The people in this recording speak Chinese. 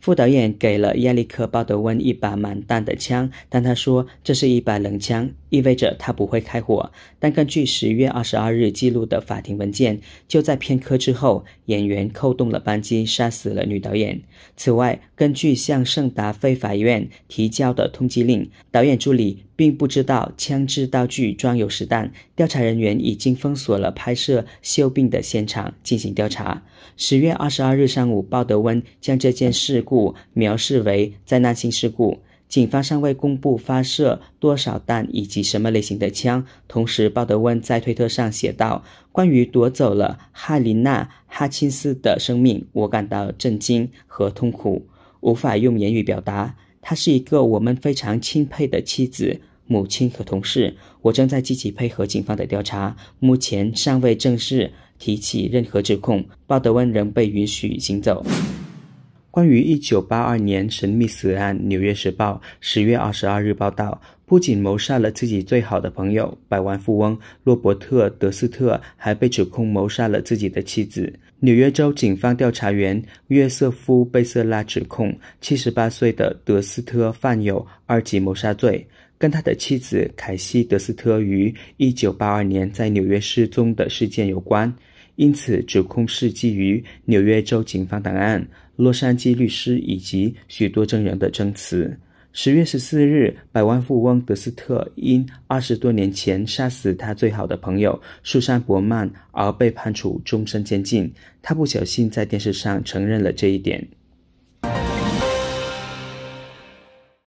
副导演给了亚历克·鲍德温一把满弹的枪，但他说这是一把冷枪，意味着他不会开火。但根据十月二十二日记录的法庭文件，就在片刻之后，演员扣动了扳机，杀死了女导演。此外，根据向圣达菲法院提交的通缉令，导演助理。并不知道枪支道具装有实弹。调查人员已经封锁了拍摄锈病的现场进行调查。十月二十二日上午，鲍德温将这件事故描述为灾难性事故。警方尚未公布发射多少弹以及什么类型的枪。同时，鲍德温在推特上写道：“关于夺走了哈琳娜·哈钦斯的生命，我感到震惊和痛苦，无法用言语表达。她是一个我们非常钦佩的妻子。”母亲和同事，我正在积极配合警方的调查，目前尚未正式提起任何指控。鲍德温仍被允许行走。关于一九八二年神秘死案，《纽约时报》十月二十二日报道，不仅谋杀了自己最好的朋友、百万富翁洛伯特·德斯特，还被指控谋杀了自己的妻子。纽约州警方调查员约瑟夫·贝瑟拉指控七十八岁的德斯特犯有二级谋杀罪。跟他的妻子凯西·德斯特于一九八二年在纽约失踪的事件有关，因此指控是基于纽约州警方档案、洛杉矶律师以及许多证人的证词。十月十四日，百万富翁德斯特因二十多年前杀死他最好的朋友苏珊·伯曼而被判处终身监禁，他不小心在电视上承认了这一点。